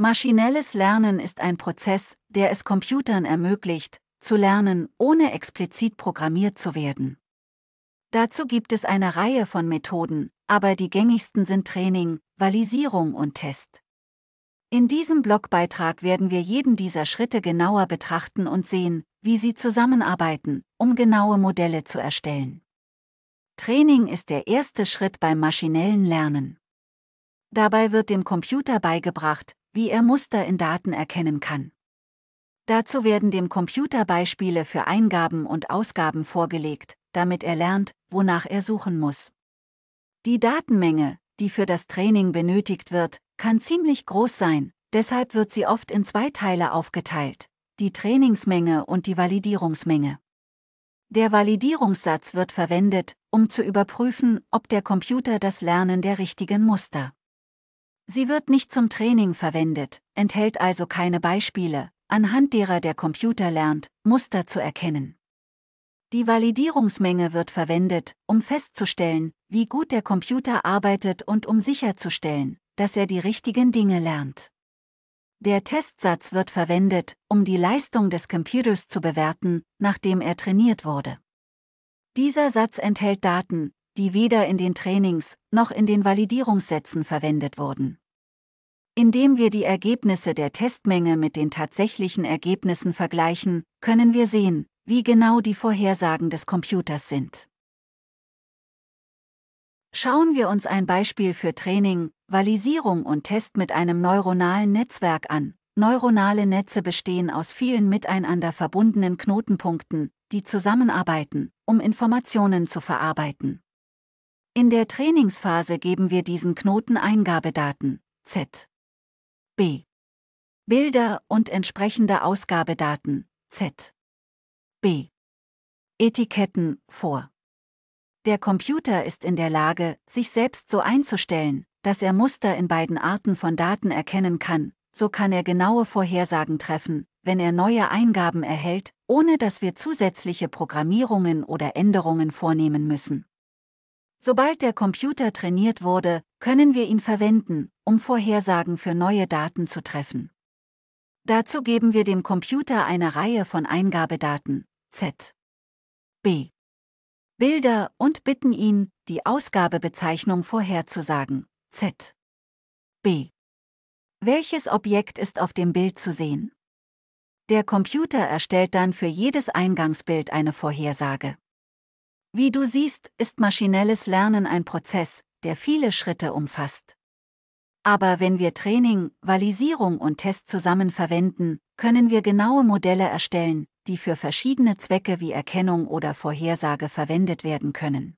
Maschinelles Lernen ist ein Prozess, der es Computern ermöglicht, zu lernen, ohne explizit programmiert zu werden. Dazu gibt es eine Reihe von Methoden, aber die gängigsten sind Training, Valisierung und Test. In diesem Blogbeitrag werden wir jeden dieser Schritte genauer betrachten und sehen, wie sie zusammenarbeiten, um genaue Modelle zu erstellen. Training ist der erste Schritt beim maschinellen Lernen. Dabei wird dem Computer beigebracht, wie er Muster in Daten erkennen kann. Dazu werden dem Computer Beispiele für Eingaben und Ausgaben vorgelegt, damit er lernt, wonach er suchen muss. Die Datenmenge, die für das Training benötigt wird, kann ziemlich groß sein, deshalb wird sie oft in zwei Teile aufgeteilt, die Trainingsmenge und die Validierungsmenge. Der Validierungssatz wird verwendet, um zu überprüfen, ob der Computer das Lernen der richtigen Muster Sie wird nicht zum Training verwendet, enthält also keine Beispiele, anhand derer der Computer lernt, Muster zu erkennen. Die Validierungsmenge wird verwendet, um festzustellen, wie gut der Computer arbeitet und um sicherzustellen, dass er die richtigen Dinge lernt. Der Testsatz wird verwendet, um die Leistung des Computers zu bewerten, nachdem er trainiert wurde. Dieser Satz enthält Daten, die weder in den Trainings noch in den Validierungssätzen verwendet wurden. Indem wir die Ergebnisse der Testmenge mit den tatsächlichen Ergebnissen vergleichen, können wir sehen, wie genau die Vorhersagen des Computers sind. Schauen wir uns ein Beispiel für Training, Valisierung und Test mit einem neuronalen Netzwerk an. Neuronale Netze bestehen aus vielen miteinander verbundenen Knotenpunkten, die zusammenarbeiten, um Informationen zu verarbeiten. In der Trainingsphase geben wir diesen Knoten Eingabedaten, Z. B. Bilder und entsprechende Ausgabedaten, Z. B. Etiketten vor. Der Computer ist in der Lage, sich selbst so einzustellen, dass er Muster in beiden Arten von Daten erkennen kann, so kann er genaue Vorhersagen treffen, wenn er neue Eingaben erhält, ohne dass wir zusätzliche Programmierungen oder Änderungen vornehmen müssen. Sobald der Computer trainiert wurde, können wir ihn verwenden, um Vorhersagen für neue Daten zu treffen. Dazu geben wir dem Computer eine Reihe von Eingabedaten, Z, B, Bilder und bitten ihn, die Ausgabebezeichnung vorherzusagen, Z, B. Welches Objekt ist auf dem Bild zu sehen? Der Computer erstellt dann für jedes Eingangsbild eine Vorhersage. Wie du siehst, ist maschinelles Lernen ein Prozess, der viele Schritte umfasst. Aber wenn wir Training, Valisierung und Test zusammen verwenden, können wir genaue Modelle erstellen, die für verschiedene Zwecke wie Erkennung oder Vorhersage verwendet werden können.